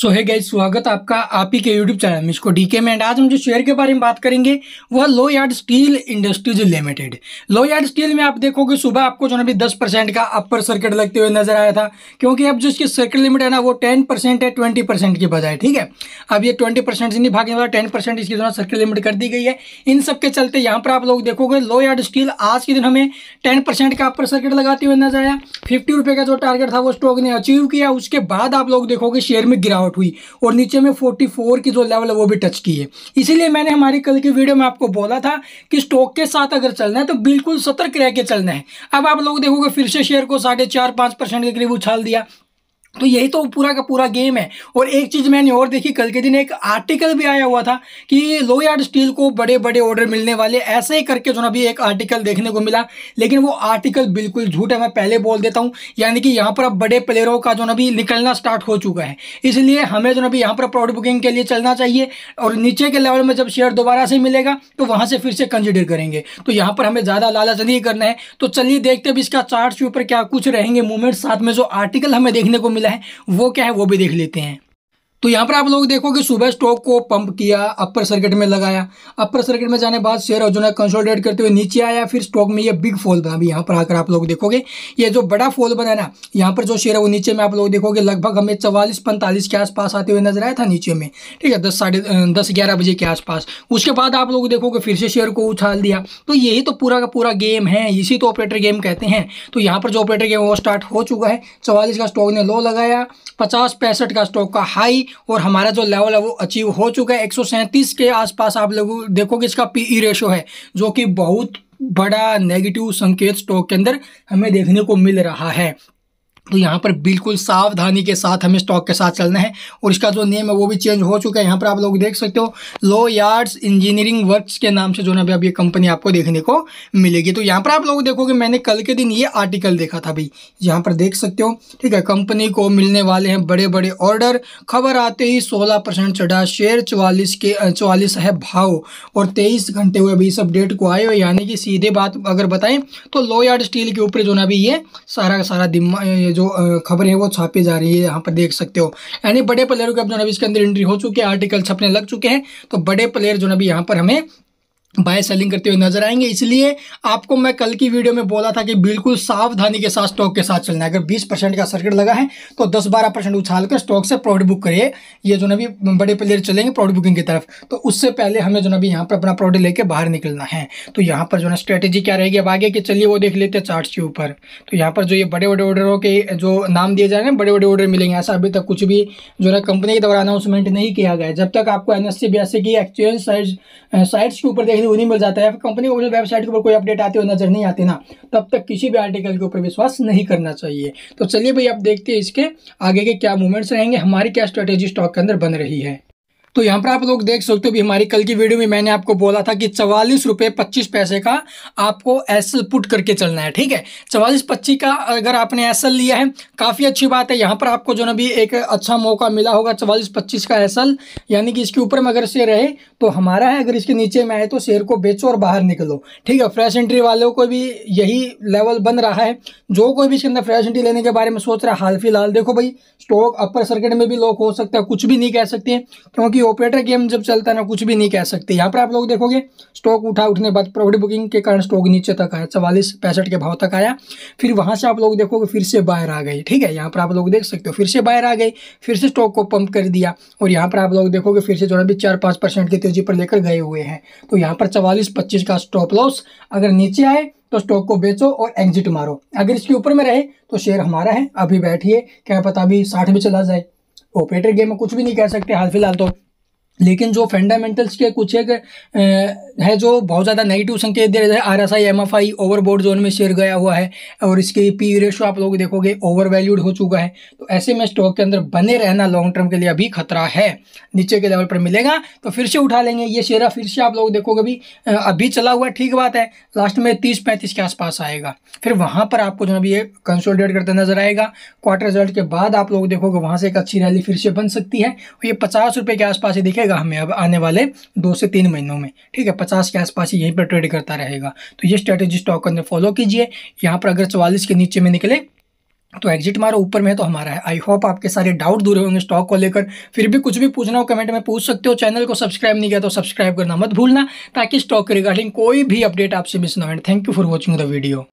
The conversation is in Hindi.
सो है गाइज स्वागत आपका आप ही के यूट्यूब चैनल में इसको डीके में एंड आज हम जो शेयर के बारे में बात करेंगे वह Lloyds steel industries limited Lloyds steel में आप देखोगे सुबह आपको जो ना अभी दस परसेंट का अपर सर्किट लगते हुए नजर आया था क्योंकि अब जो इसकी सर्किट लिमिट है ना वो टेन परसेंट है ट्वेंटी परसेंट के बजाय ठीक है अब ये ट्वेंटी परसेंट से नहीं भागने वाला टेन परसेंट इसकी जो ना सर्किट लिमिट कर दी गई है इन सब के चलते यहाँ पर आप लोग देखोगे लो यार्ड स्टील आज के दिन हमें टेन परसेंट का अपर सर्किट लगाते हुए नजर आया फिफ्टी रुपये का जो टारगेट था वो स्टॉक ने अचीव किया उसके बाद आप लोग देखोगे शेयर में गिरावट ब्रेकआउट हुई और नीचे में 44 की जो लेवल है वो भी टच की है इसीलिए मैंने हमारी कल की वीडियो में आपको बोला था कि स्टॉक के साथ अगर चलना है तो बिल्कुल सतर्क रह के चलना है अब आप लोग देखोगे फिर से शेयर को साढ़े चार पाँच परसेंट के करीब उछाल दिया तो यही तो पूरा का पूरा गेम है और एक चीज़ मैंने और देखी कल के दिन एक आर्टिकल भी आया हुआ था कि लो यार्ड स्टील को बड़े बड़े ऑर्डर मिलने वाले ऐसे ही करके जो ना अभी एक आर्टिकल देखने को मिला लेकिन वो आर्टिकल बिल्कुल झूठ है मैं पहले बोल देता हूँ यानी कि यहाँ पर अब बड़े प्लेयरों का जो ना अभी निकलना स्टार्ट हो चुका है इसलिए हमें जो ना अभी यहाँ पर प्रॉडक्ट बुकिंग के लिए चलना चाहिए और नीचे के लेवल में जब शेयर दोबारा से मिलेगा तो वहाँ से फिर से कंसिडर करेंगे तो यहाँ पर हमें ज़्यादा लालच नहीं करना है तो चलिए देखते अभी इसका चार्ट के ऊपर क्या कुछ रहेंगे मूवमेंट साथ में जो आर्टिकल हमें देखने को मिला है वो क्या है वो भी देख लेते हैं तो यहाँ पर आप लोग देखोगे सुबह स्टॉक को पंप किया अपर सर्किट में लगाया अपर सर्किट में जाने बाद शेयर और जो है कंसोलिडेट करते हुए नीचे आया फिर स्टॉक में ये बिग फॉल बना अभी यहाँ पर आकर आप लोग देखोगे ये जो बड़ा फॉल बना ना यहाँ पर जो शेयर है वो नीचे में आप लोग देखोगे लगभग हमें चवालीस पैंतालीस के आसपास आते हुए नजर आया था नीचे में ठीक है दस साढ़े दस ग्यारह बजे के आसपास उसके बाद आप लोग देखोगे फिर से शेयर को उछाल दिया तो यही तो पूरा का पूरा गेम है इसी तो ऑपरेटर गेम कहते हैं तो यहाँ पर जो ऑपरेटर गेम वो स्टार्ट हो चुका है चवालीस का स्टॉक ने लो लगाया पचास पैंसठ का स्टॉक का हाई और हमारा जो लेवल है वो अचीव हो चुका है एक के आसपास आप लोग देखोगे इसका पी रेशो e है जो कि बहुत बड़ा नेगेटिव संकेत स्टॉक के अंदर हमें देखने को मिल रहा है तो यहाँ पर बिल्कुल सावधानी के साथ हमें स्टॉक के साथ चलना है और इसका जो नेम है वो भी चेंज हो चुका है यहाँ पर आप लोग देख सकते हो लो यार्ड्स इंजीनियरिंग वर्क्स के नाम से जो ना अब ये कंपनी आपको देखने को मिलेगी तो यहाँ पर आप लोग देखोगे मैंने कल के दिन ये आर्टिकल देखा था भाई यहाँ पर देख सकते हो ठीक है कंपनी को मिलने वाले हैं बड़े बड़े ऑर्डर खबर आते ही सोलह परसेंट चढ़ा शेयर चवालीस के चवालीस है भाव और तेईस घंटे हुए अभी इस अपडेट को आए यानी कि सीधे बात अगर बताएं तो लो यार्ड स्टील के ऊपर जो ना अभी ये सारा का सारा दिमाग जो खबरें हैं वो छापी जा रही है यहाँ पर देख सकते हो यानी बड़े प्लेयरों के अब जो है इसके अंदर एंट्री हो चुकी है आर्टिकल छपने लग चुके हैं तो बड़े प्लेयर जो है यहाँ पर हमें बाय सेलिंग करते हुए नजर आएंगे इसलिए आपको मैं कल की वीडियो में बोला था कि बिल्कुल सावधानी के साथ स्टॉक के साथ चलना है अगर 20 परसेंट का सर्किट लगा है तो 10-12 परसेंट उछाल कर स्टॉक से प्रॉफिट बुक करिए ये जो ना भी बड़े प्लेयर चलेंगे प्रॉफिट बुकिंग की तरफ तो उससे पहले हमें जो ना भी यहाँ पर अपना प्रॉफिट लेके बाहर निकलना है तो यहाँ पर जो ना स्ट्रेटेजी क्या रहेगी अब आगे कि चलिए वो देख लेते हैं चार्ट के ऊपर तो यहाँ पर जो ये बड़े बड़े ऑर्डरों के जो नाम दिए जाएंगे बड़े बड़े ऑर्डर मिलेंगे ऐसा अभी तक कुछ भी जो ना कंपनी के द्वारा अनाउंसमेंट नहीं किया गया जब तक आपको एन एस की एक्सचेंज साइड साइड्स के ऊपर देख कहीं नहीं मिल जाता है कंपनी की वेबसाइट के ऊपर कोई अपडेट आती हो नज़र नहीं आती ना तब तक किसी भी आर्टिकल के ऊपर विश्वास नहीं करना चाहिए तो चलिए भाई आप देखते हैं इसके आगे के क्या मूवमेंट्स रहेंगे हमारी क्या स्ट्रेटेजी स्टॉक के अंदर बन रही है तो यहाँ पर आप लोग देख सकते हो भी हमारी कल की वीडियो में मैंने आपको बोला था कि चवालीस रुपये पच्चीस पैसे का आपको एस पुट करके चलना है ठीक है चवालीस पच्चीस का अगर आपने एस लिया है काफ़ी अच्छी बात है यहाँ पर आपको जो ना भी एक अच्छा मौका मिला होगा चवालीस पच्चीस का एस यानी कि इसके ऊपर में अगर शेयर रहे तो हमारा है अगर इसके नीचे में आए तो शेयर को बेचो और बाहर निकलो ठीक है फ्रेश एंट्री वालों को भी यही लेवल बन रहा है जो कोई भी इसके अंदर फ्रेश एंट्री लेने के बारे में सोच रहा है हाल फिलहाल देखो भाई स्टॉक अपर सर्किट में भी लोग हो सकता है कुछ भी नहीं कह सकते क्योंकि भी ऑपरेटर गेम जब चलता है ना कुछ भी नहीं कह सकते यहाँ पर आप लोग देखोगे स्टॉक उठा उठने बाद प्रॉफिट बुकिंग के कारण स्टॉक नीचे तक आया चवालीस पैंसठ के भाव तक आया फिर वहाँ से आप लोग देखोगे फिर से बाहर आ गई ठीक है यहाँ पर आप लोग देख सकते हो फिर से बाहर आ गई फिर से स्टॉक को पंप कर दिया और यहाँ पर आप लोग देखोगे फिर से जो है चार पाँच परसेंट की तेजी पर लेकर गए हुए हैं तो यहाँ पर चवालीस पच्चीस का स्टॉप लॉस अगर नीचे आए तो स्टॉक को बेचो और एग्जिट मारो अगर इसके ऊपर में रहे तो शेयर हमारा है अभी बैठिए क्या पता अभी साठ भी चला जाए ऑपरेटर गेम में कुछ भी नहीं कह सकते हाल फिलहाल तो लेकिन जो फंडामेंटल्स के कुछ एक है जो बहुत ज़्यादा नेगेटिव संकेत दे रहे हैं R S I M F I overbought zone में शेयर गया हुआ है और इसके पी रेशो आप लोग देखोगे ओवर वैल्यूड हो चुका है तो ऐसे में स्टॉक के अंदर बने रहना लॉन्ग टर्म के लिए अभी खतरा है नीचे के लेवल पर मिलेगा तो फिर से उठा लेंगे ये शेयर फिर से आप लोग देखोगे अभी अभी चला हुआ ठीक बात है लास्ट में तीस पैंतीस के आसपास आएगा फिर वहाँ पर आपको जो अभी ये कंसोलिडेट करता नजर आएगा क्वार्टर रिजल्ट के बाद आप लोग देखोगे वहाँ से एक अच्छी रैली फिर से बन सकती है और ये पचास रुपये के आसपास ही दिखेगा मिलेगा हमें अब आने वाले दो से तीन महीनों में ठीक है पचास के आसपास यहीं पर ट्रेड करता रहेगा तो ये स्ट्रेटेजी स्टॉक अंदर फॉलो कीजिए यहाँ पर अगर चवालीस के नीचे में निकले तो एग्जिट मारो ऊपर में तो हमारा है आई होप आपके सारे डाउट दूर होंगे स्टॉक को लेकर फिर भी कुछ भी पूछना हो कमेंट में पूछ सकते हो चैनल को सब्सक्राइब नहीं किया तो सब्सक्राइब करना मत भूलना ताकि स्टॉक के रिगार्डिंग कोई भी अपडेट आपसे मिस ना हो thank you for watching the video